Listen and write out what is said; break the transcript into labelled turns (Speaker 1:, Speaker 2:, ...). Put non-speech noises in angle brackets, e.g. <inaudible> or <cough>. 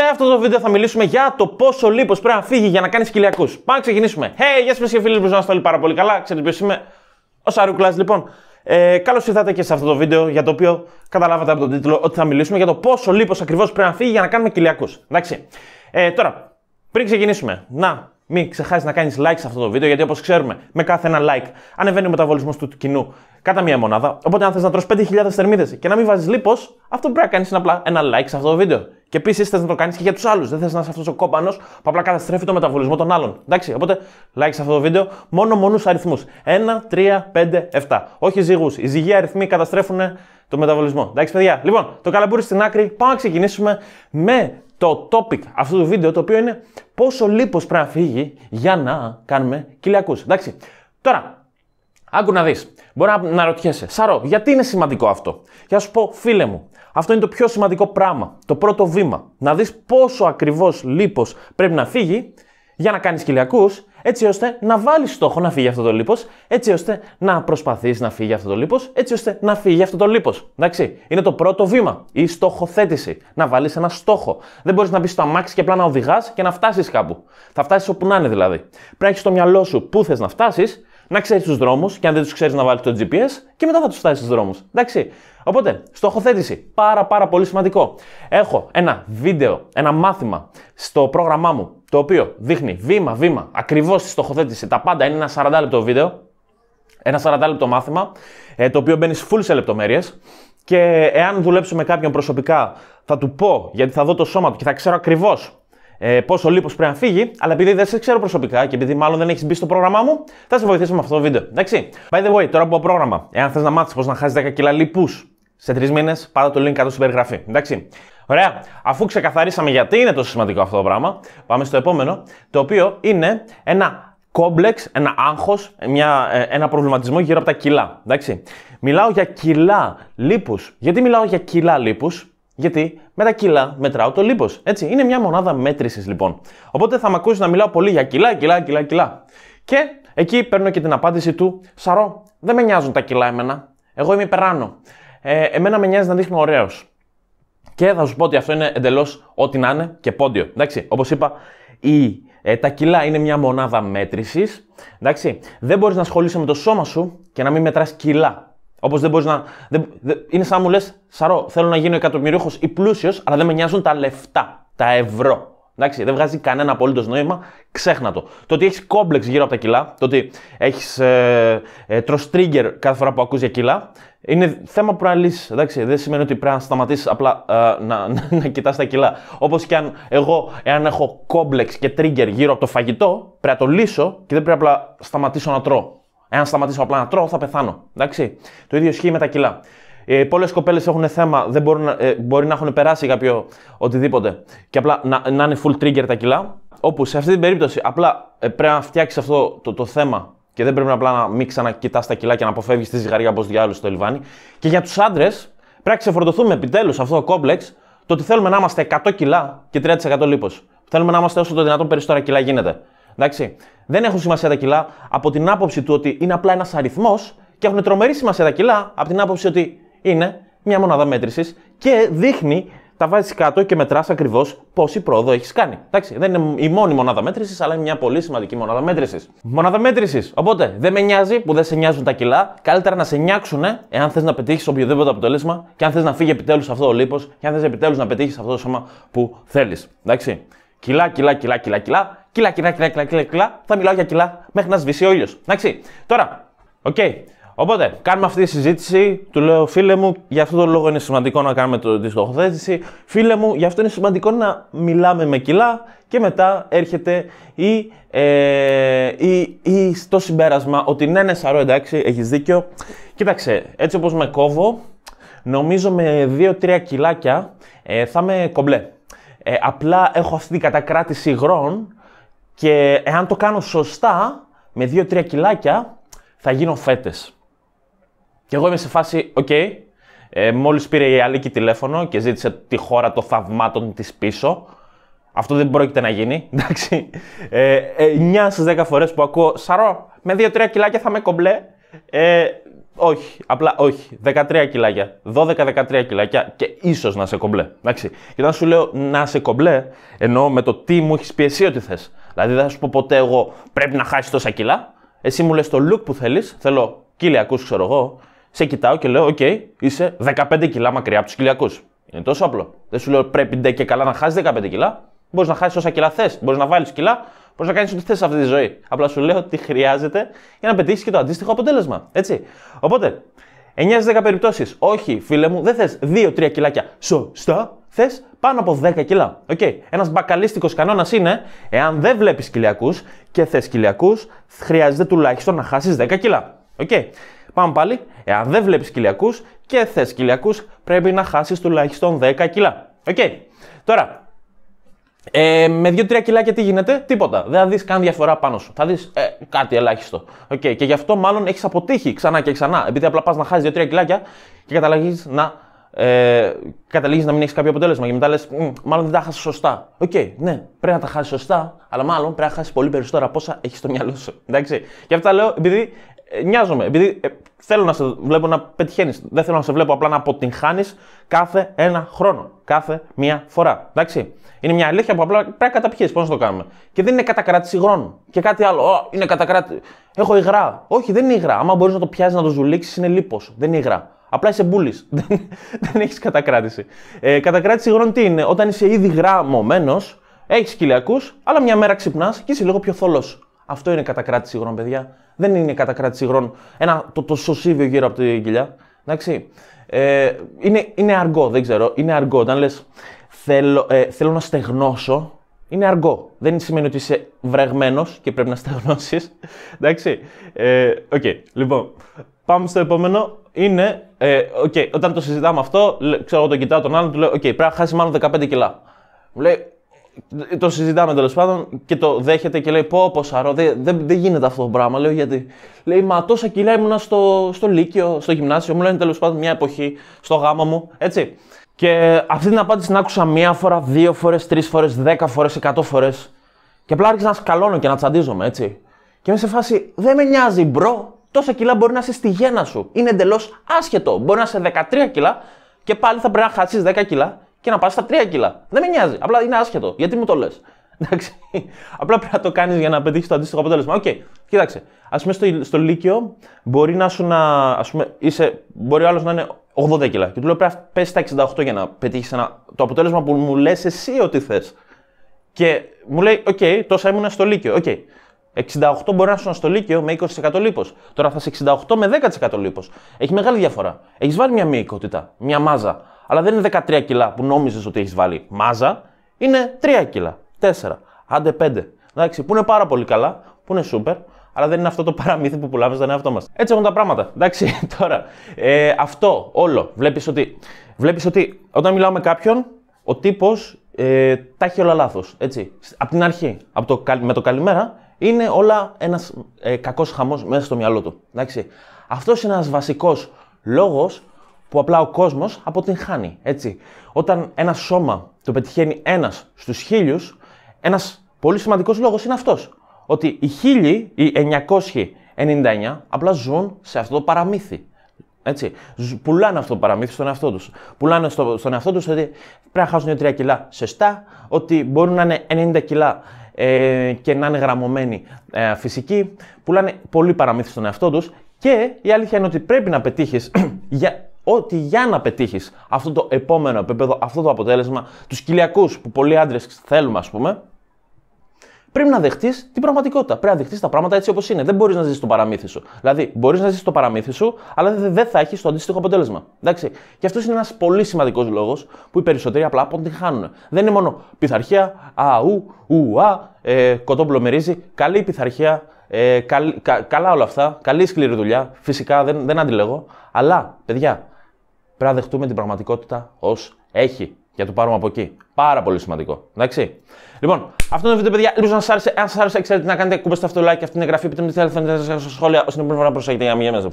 Speaker 1: Σε αυτό το βίντεο θα μιλήσουμε για το πόσο λίπος πρέπει να φύγει για να κάνει κυλιακού. Πάμε να ξεκινήσουμε. Hey, γεια σας και φίλοι μου, να όλοι πάρα πολύ καλά. Ξέρετε ποιος είμαι, ο Σαρούκλα λοιπόν. Ε, Καλώς ήρθατε και σε αυτό το βίντεο για το οποίο καταλάβατε από τον τίτλο ότι θα μιλήσουμε για το πόσο λίπος ακριβώς πρέπει να φύγει για να κάνουμε κυλιάκου. Εντάξει. Ε, τώρα, πριν ξεκινήσουμε, να μην ξεχάσεις να κάνεις like σε αυτό το βίντεο, γιατί όπως ξέρουμε, με κάθε ένα like ανεβαίνει ο μεταβολισμός του κοινού κατά μία μονάδα. Οπότε, αν θες να τρως 5.000 θερμίδες και να μην βάζεις λίπος, αυτό πρέπει να κάνεις απλά ένα like σε αυτό το βίντεο. Και επίσης θες να το κάνεις και για τους άλλους. Δεν θες να είσαι αυτός ο κόπανο που απλά καταστρέφει το μεταβολισμό των άλλων. Εντάξει, οπότε like σε αυτό το βίντεο μόνο μονού αριθμούς. 1, 3, 5, 7. Όχι ζυγούς. Οι ζυγοί αριθμοί καταστρέφουν το μεταβολισμό. Εντάξει, παιδιά. Λοιπόν, το καλαμπούρι στην άκρη. Πάμε να ξεκινήσουμε με το topic αυτού του βίντεο, το οποίο είναι πόσο λίπος πρέπει να φύγει για να κάνουμε κοιλιακούς. Εντάξει, τώρα Άκου να δεις. Μπορεί να, να ρωτιέσαι, Σαρό, γιατί είναι σημαντικό αυτό. Για σου πω, φίλε μου, αυτό είναι το πιο σημαντικό πράγμα. Το πρώτο βήμα. Να δεις πόσο ακριβώς λίπος πρέπει να φύγει για να κάνεις κοιλιακούς, έτσι ώστε να βάλεις στόχο να φύγει αυτό το λίπος, έτσι ώστε να προσπαθείς να φύγει αυτό το λίπος, έτσι ώστε να φύγει αυτό το λίπος. Εντάξει, είναι το πρώτο βήμα. Η στοχοθέτηση. Να βάλεις ένα στόχο. Δεν μπορείς να μπεις στο αμάξι και απλά να οδηγάς και να φτάσεις κάπου. Θα φτάσεις όπου να είναι δηλαδή. Πρέπει να έχεις στο μυαλό σου πού θες να φτάσεις να ξέρεις τους δρόμους και αν δεν τους ξέρεις να βάλεις το GPS και μετά θα τους φτάσεις στους δρόμους. Εντάξει. Οπότε, στοχοθέτηση. Πάρα πάρα πολύ σημαντικό. Έχω ένα βίντεο, ένα μάθημα στο πρόγραμμά μου το οποίο δείχνει βήμα-βήμα ακριβώς τη στοχοθέτηση. Τα πάντα είναι ένα 40 λεπτό βίντεο. Ένα 40 λεπτό μάθημα, ε, το οποίο μπαίνει full σε λεπτομέρειες. Και εάν δουλέψω με κάποιον προσωπικά, θα του πω, γιατί θα δω το σώμα του και θα ξέρω ακριβώς ε, πόσο λίπος πρέπει να φύγει, αλλά επειδή δεν σε ξέρω προσωπικά και επειδή μάλλον δεν έχεις μπει στο πρόγραμμά μου, θα σε βοηθήσω με αυτό το βίντεο. Εντάξει. By the way, τώρα από πρόγραμμα, εάν θες να μάθεις πώς να χάσεις 10 κιλά λίπους σε 3 μήνες, πάρε το link κάτω στην περιγραφή. Εντάξει. Ωραία. Αφού ξεκαθαρίσαμε γιατί είναι τόσο σημαντικό αυτό το πράγμα, πάμε στο επόμενο, το οποίο είναι ένα κόμπλεξ, ένα άγχος, ε, ένα προβληματισμό γύρω από τα κιλά. Εντάξει. Μιλάω για κιλά λίπους. Γιατί μιλάω για κιλά λίπους, γιατί με τα κιλά μετράω το λίπος. Έτσι, είναι μια μονάδα μέτρησης λοιπόν. Οπότε θα με ακούσεις να μιλάω πολύ για κιλά, κιλά, κιλά, κιλά. Και εκεί παίρνω και την απάντηση του Σαρό, δεν με νοιάζουν τα κιλά εμένα. Εγώ είμαι υπεράνω. Ε, εμένα με νοιάζει να δείχνω ωραίος. Και θα σου πω ότι αυτό είναι εντελώς ό,τι να είναι και πόντιο. Εντάξει, όπως είπα, η, ε, τα κιλά είναι μια μονάδα μέτρησης. Εντάξει, δεν μπορείς να ασχολείσαι με το σώμα σου και να μην μετράς κιλά. Όπως δεν μπορείς να. Δεν, είναι σαν να μου λες, Σαρό, θέλω να γίνω εκατομμυρίουχος ή πλούσιος, αλλά δεν με νοιάζουν τα λεφτά, τα ευρώ. Εντάξει, δεν βγάζει κανένα απολύτως νόημα, ξέχνα το. Το ότι έχεις κόμπλεξ γύρω από τα κιλά, το ότι έχεις ε, ε, κάθε φορά που ακούς για κιλά, είναι θέμα που πρέπει να Εντάξει, δεν σημαίνει ότι πρέπει να σταματήσεις απλά ε, <laughs> να, να, να κοιτάς τα κιλά. Όπως και αν εγώ, εάν έχω κόμπλεξ και τρίγκερ γύρω από το φαγητό, πρέπει να το λύσω και δεν πρέπει απλά σταματήσω να τρώω. Εάν σταματήσω απλά να τρώω, θα πεθάνω. Εντάξει. Το ίδιο ισχύει με τα κιλά. Ε, Πολλές κοπέλες έχουν θέμα, δεν μπορούν, ε, μπορεί να έχουν περάσει κάποιο οτιδήποτε και απλά να, να είναι full trigger τα κιλά. Όπου σε αυτή την περίπτωση απλά ε, πρέπει να φτιάξεις αυτό το, το, θέμα και δεν πρέπει απλά να μην ξανακοιτάς τα κιλά και να αποφεύγεις τη ζυγαριά όπως διάλογος στο λιβάνι. Και για τους άντρες πρέπει να ξεφορτωθούμε επιτέλους αυτό το κόμπλεξ το ότι θέλουμε να είμαστε 100 κιλά και 30% λίπος. Θέλουμε να είμαστε όσο το δυνατόν περισσότερα κιλά γίνεται. Εντάξει. Δεν έχουν σημασία τα κιλά από την άποψη του ότι είναι απλά ένας αριθμός και έχουν τρομερή σημασία τα κιλά από την άποψη ότι είναι μια μονάδα μέτρησης και δείχνει, τα βάζεις κάτω και μετράς ακριβώς πόση πρόοδο έχεις κάνει. Εντάξει, δεν είναι η μόνη μονάδα μέτρησης, αλλά είναι μια πολύ σημαντική μονάδα μέτρησης. Μονάδα μέτρησης. Οπότε δεν με νοιάζει που δεν σε νοιάζουν τα κιλά. Καλύτερα να σε νοιάξουν ε, εάν θες να πετύχεις οποιοδήποτε αποτέλεσμα και αν θες να φύγει επιτέλους αυτό ο λίπος και αν θες επιτέλους να πετύχεις αυτό το σώμα που θέλεις. Εντάξει. Κιλά, κιλά, κιλά, κιλά, κιλά, κιλά, κιλά, κιλά, κιλά, κιλά, κιλά, θα μιλάω για κιλά μέχρι να σβήσει ο ήλιος. Εντάξει, τώρα, οκ. Okay. Οπότε, κάνουμε αυτή τη συζήτηση. Του λέω, φίλε μου, για αυτόν τον λόγο είναι σημαντικό να κάνουμε το, τη στοχοθέτηση. Φίλε μου, γι' αυτό είναι σημαντικό να μιλάμε με κιλά. Και μετά έρχεται η, ε, η, η στο συμπέρασμα ότι ναι, ναι, σαρό, εντάξει, έχεις δίκιο. Κοίταξε, έτσι όπως με κόβω, νομίζω με 2-3 κιλάκια ε, θα είμαι κομπλέ. Ε, απλά έχω αυτή την κατακράτηση υγρών και εάν το κάνω σωστά, με 2-3 κιλάκια, θα γίνω φέτες. Και εγώ είμαι σε φάση, οκ, okay, ε, μόλις πήρε η Αλίκη τηλέφωνο και ζήτησε τη χώρα των θαυμάτων της πίσω, αυτό δεν πρόκειται να γίνει, <laughs> εντάξει. Ε, 9 ε, στις 10 φορές που ακούω, Σαρώ, με 2-3 κιλάκια θα με κομπλέ, ε, όχι, απλά όχι. 13 κιλάκια. 12-13 κιλάκια και ίσως να σε κομπλέ. Εντάξει. Και όταν σου λέω να σε κομπλέ, εννοώ με το τι μου έχεις πει ότι θες. Δηλαδή δεν θα σου πω ποτέ εγώ πρέπει να χάσεις τόσα κιλά. Εσύ μου λες το look που θέλεις. Θέλω κυλιακούς, ξέρω εγώ. Σε κοιτάω και λέω: Οκ, okay, είσαι 15 κιλά μακριά από τους κυλιακούς. Είναι τόσο απλό. Δεν σου λέω πρέπει ντε και καλά να χάσεις 15 κιλά. Μπορείς να χάσεις όσα κιλά θες. Μπορείς να βάλεις κιλά, Πώς να κάνεις ό,τι θες αυτή τη ζωή. Απλά σου λέω ότι χρειάζεται για να πετύχεις και το αντίστοιχο αποτέλεσμα. Έτσι. Οπότε, 9-10 περιπτώσεις. Όχι, φίλε μου, δεν θες 2-3 κιλάκια. Σωστά. Θες πάνω από 10 κιλά. Οκ. Ένας μπακαλίστικος κανόνας είναι, εάν δεν βλέπεις κοιλιακούς και θες κοιλιακούς, χρειάζεται τουλάχιστον να χάσεις 10 κιλά. Οκ. Πάμε πάλι. Εάν δεν βλέπεις κοιλιακούς και θες κοιλιακούς, πρέπει να χάσεις τουλάχιστον 10 κιλά. Οκ. Τώρα, ε, με 2-3 κιλάκια τι γίνεται, τίποτα. Δεν θα δεις καν διαφορά πάνω σου. Θα δεις ε, κάτι ελάχιστο. Okay. Και γι' αυτό μάλλον έχεις αποτύχει ξανά και ξανά. Επειδή απλά πας να χάσεις 2-3 κιλάκια και καταλαγεί να ε, καταλήγεις να μην έχεις κάποιο αποτέλεσμα. Και μετά λες, μάλλον δεν τα χάσεις σωστά. Οκ, okay, ναι, πρέπει να τα χάσεις σωστά, αλλά μάλλον πρέπει να χάσεις πολύ περισσότερα από όσα έχεις στο μυαλό σου. Εντάξει. Και αυτά λέω επειδή ε, Επειδή ε, θέλω να σε βλέπω να πετυχαίνεις. Δεν θέλω να σε βλέπω απλά να αποτυγχάνεις κάθε ένα χρόνο. Κάθε μία φορά. Εντάξει. Είναι μια αλήθεια που απλά πρέπει να καταπιέσεις. Πώς να το κάνουμε. Και δεν είναι κατακράτηση χρόνου. Και κάτι άλλο. Ω, είναι κατακράτηση... Έχω υγρά. Όχι, δεν είναι υγρά. Άμα μπορείς να το πιάσεις, να το ζουλήξεις, είναι λίπος. Δεν είναι υγρά. Απλά είσαι μπουλής. <laughs> δεν, δεν έχεις κατακράτηση. Ε, κατακράτηση χρόνου τι είναι. Όταν είσαι ήδη γραμμωμένος, έχεις κοιλιακούς, αλλά μια μέρα ξυπνάς και είσαι λίγο πιο θολό. Αυτό είναι κατακράτηση χρόνου, παιδιά δεν είναι κατά κράτηση υγρών ένα, το, το γύρω από τη κοιλιά. Εντάξει. Ε, είναι, είναι αργό, δεν ξέρω. Είναι αργό. Όταν λες θέλω, ε, θέλω να στεγνώσω, είναι αργό. Δεν σημαίνει ότι είσαι βρεγμένο και πρέπει να στεγνώσεις. Εντάξει. Ε, okay. Λοιπόν, πάμε στο επόμενο. Είναι, ε, okay, όταν το συζητάμε αυτό, ξέρω, τον κοιτάω τον άλλον, του λέω: Οκ, πρέπει να χάσει μάλλον 15 κιλά. Μου λέει: το συζητάμε τέλος πάντων και το δέχεται και λέει: Πώ, πώ, Σαρό, δεν γίνεται αυτό το πράγμα. Λέω γιατί. Λέει: Μα τόσα κιλά ήμουνα στο, στο Λύκειο, στο γυμνάσιο. Μου λένε τέλος πάντων μια εποχή στο γάμο μου, έτσι. Και αυτή την απάντηση την άκουσα μία φορά, δύο φορές, τρεις φορές, δέκα φορές, εκατό φορές. Και απλά άρχισα να σκαλώνω και να τσαντίζομαι, έτσι. Και είμαι σε φάση: Δεν με νοιάζει, μπρο. Τόσα κιλά μπορεί να είσαι στη γένα σου. Είναι εντελώς άσχετο. Μπορεί να είσαι 13 κιλά και πάλι θα πρέπει να χάσεις 10 κιλά και να πας στα 3 κιλά. Δεν με νοιάζει. Απλά είναι άσχετο. Γιατί μου το λες. <laughs> Εντάξει. Απλά πρέπει να το κάνεις για να πετύχεις το αντίστοιχο αποτέλεσμα. Οκ. Okay. Κοίταξε. Ας πούμε στο, στο Λύκειο μπορεί να σου να. Ας πούμε, είσαι, μπορεί ο άλλος να είναι 80 κιλά. Και του λέω πρέπει να πέσεις στα 68 για να πετύχεις το αποτέλεσμα που μου λες εσύ ότι θες. Και μου λέει, Οκ, okay, τόσα ήμουν στο Λύκειο. Οκ. 68 μπορεί να σου στο Λύκειο με 20% λίπος. Τώρα θα σε 68 με 10% λίπος. Έχει μεγάλη διαφορά. Έχεις βάλει μια μυϊκότητα, μια μάζα. Αλλά δεν είναι 13 κιλά που νόμιζες ότι έχεις βάλει μάζα, είναι 3 κιλά, 4, άντε 5. Εντάξει, που είναι πάρα πολύ καλά, που είναι super, αλλά δεν είναι αυτό το παραμύθι που πουλάμε στον εαυτό μας. Έτσι έχουν τα πράγματα. Εντάξει, <laughs> τώρα. Ε, αυτό όλο. Βλέπεις ότι, βλέπεις ότι όταν μιλάω με κάποιον, ο τύπος ε, τα έχει όλα λάθος. Έτσι. Από την αρχή, από το, με το καλημέρα, είναι όλα ένας ε, κακός χαμός μέσα στο μυαλό του. Εντάξει. Αυτός είναι ένας βασικός λόγος που απλά ο κόσμος αποτυγχάνει. Έτσι. Όταν ένα σώμα το πετυχαίνει ένας στους χίλιους, ένας πολύ σημαντικός λόγος είναι αυτός. Ότι οι χίλιοι, οι 999, απλά ζουν σε αυτό το παραμύθι. Έτσι. Πουλάνε αυτό το παραμύθι στον εαυτό τους. Πουλάνε στο, στον εαυτό τους ότι πρέπει να χάσουν 2-3 κιλά σωστά, ότι μπορούν να είναι 90 κιλά ε, και να είναι γραμμωμένοι ε, φυσικοί. Πουλάνε πολύ παραμύθι στον εαυτό τους και η αλήθεια είναι ότι πρέπει να πετύχεις <clears throat> για ότι για να πετύχεις αυτό το επόμενο επίπεδο, αυτό το αποτέλεσμα, τους κοιλιακούς που πολλοί άντρες θέλουμε, ας πούμε, πρέπει να δεχτείς την πραγματικότητα. Πρέπει να δεχτείς τα πράγματα έτσι όπως είναι. Δεν μπορείς να ζήσει το παραμύθι σου. Δηλαδή, μπορείς να ζήσει το παραμύθι σου, αλλά δεν θα έχεις το αντίστοιχο αποτέλεσμα. Εντάξει. Και αυτός είναι ένας πολύ σημαντικός λόγος που οι περισσότεροι απλά αποτυγχάνουν. Δεν είναι μόνο πειθαρχία, α, ου, ου, α, ε, καλή πειθαρχία, ε, καλά όλα αυτά, καλή σκληρή δουλειά. Φυσικά δεν, δεν αντιλέγω. Αλλά, παιδιά, πρέπει να δεχτούμε την πραγματικότητα ως έχει. Για το πάρουμε από εκεί. Πάρα πολύ σημαντικό. Εντάξει. Λοιπόν, αυτό είναι το βίντεο, παιδιά. Ελπίζω να σας άρεσε. Αν σας άρεσε, ξέρετε να κάνετε κουμπί στο αυτό like και αυτήν την εγγραφή. Πείτε μου τι θέλετε να σας σχόλια. Όσοι είναι πρώτη να προσέχετε για να μην